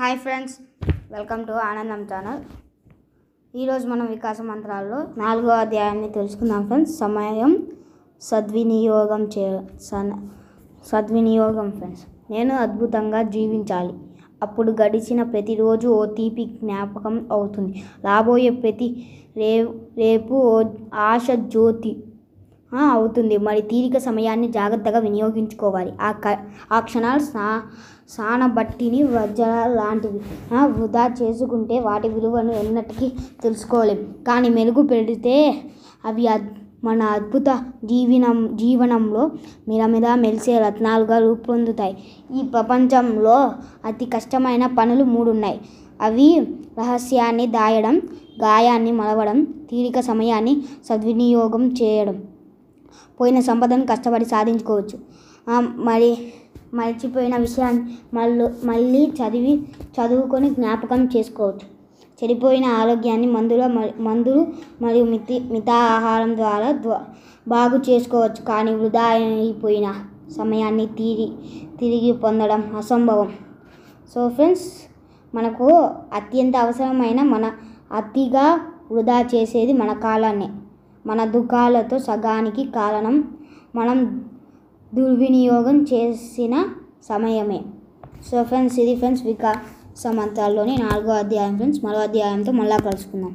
hi friends welcome to Anandam channel ఈరోజు మనం వికాస మంత్రాల్లో నాలుగో అధ్యాయాన్ని తెలుసుకుందాం ఫ్రెండ్స్ సమయం సద్వినియోగం చే సద్వినియోగం ఫ్రెండ్స్ నేను అద్భుతంగా జీవించాలి అప్పుడు గడిచిన ప్రతిరోజు ఓ తీపి జ్ఞాపకం అవుతుంది రాబోయే ప్రతి రే రేపు ఓ ఆశ జ్యోతి అవుతుంది మరి తీరిక సమయాన్ని జాగ్రత్తగా వినియోగించుకోవాలి ఆ క ఆ క్షణాలు సా సానబట్టిని వజ్రాల లాంటివి వృధా చేసుకుంటే వాటి విలువను ఎన్నటికీ తెలుసుకోలేం కానీ మెరుగు పెడితే అవి మన అద్భుత జీవనం జీవనంలో మిరమిరా మెలిసే రత్నాలుగా రూపొందుతాయి ఈ ప్రపంచంలో అతి కష్టమైన పనులు మూడు ఉన్నాయి అవి రహస్యాన్ని దాయడం గాయాన్ని మలవడం తీరిక సమయాన్ని సద్వినియోగం చేయడం పోయిన సంపదను కష్టపడి సాధించుకోవచ్చు మరి మర్చిపోయిన విషయాన్ని మళ్ళీ మళ్ళీ చదివి చదువుకొని జ్ఞాపకం చేసుకోవచ్చు చెడిపోయిన ఆరోగ్యాన్ని మందుల మందులు మరియు మితి మితా ఆహారం ద్వారా బాగు చేసుకోవచ్చు కానీ వృధా అయిపోయిన సమయాన్ని తిరిగి తిరిగి పొందడం అసంభవం సో ఫ్రెండ్స్ మనకు అత్యంత అవసరమైన మన అతిగా వృధా చేసేది మన కాలాన్ని మన దుఃఖాలతో సగానికి కారణం మనం దుర్వినియోగం చేసిన సమయమే సో ఫ్రెండ్స్ ఇది ఫ్రెండ్స్ వికా సమంతాల్లోని నాలుగో అధ్యాయం ఫ్రెండ్స్ మరో అధ్యాయంతో మళ్ళా కలుసుకుందాం